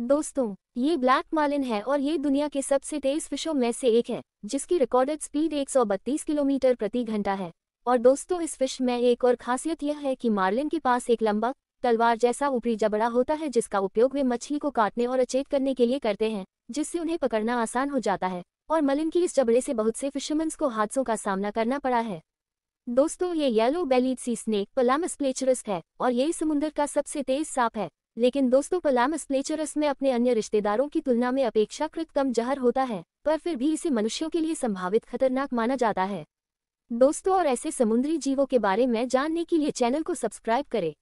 दोस्तों ये ब्लैक मालिन है और ये दुनिया के सबसे तेज फिशों में से एक है जिसकी रिकॉर्डेड स्पीड 132 किलोमीटर प्रति घंटा है और दोस्तों इस फिश में एक और खासियत यह है कि मार्लिन के पास एक लंबा तलवार जैसा ऊपरी जबड़ा होता है जिसका उपयोग वे मछली को काटने और अचेत करने के लिए करते हैं जिससे उन्हें पकड़ना आसान हो जाता है और मलिन की इस जबड़े से बहुत से फिशरमेंस को हादसों का सामना करना पड़ा है दोस्तों ये yellow bellied sea snake Pelamis platurus है और ये समुंदर का सबसे तेज सांप है लेकिन दोस्तों पलामस प्लेचरस में अपने अन्य रिश्तेदारों की तुलना में अपेक्षाकृत कम जहर होता है पर फिर भी इसे मनुष्यों के लिए संभावित खतरनाक माना जाता है दोस्तों और ऐसे समुद्री जीवों के बारे में जानने के लिए चैनल को सब्सक्राइब करें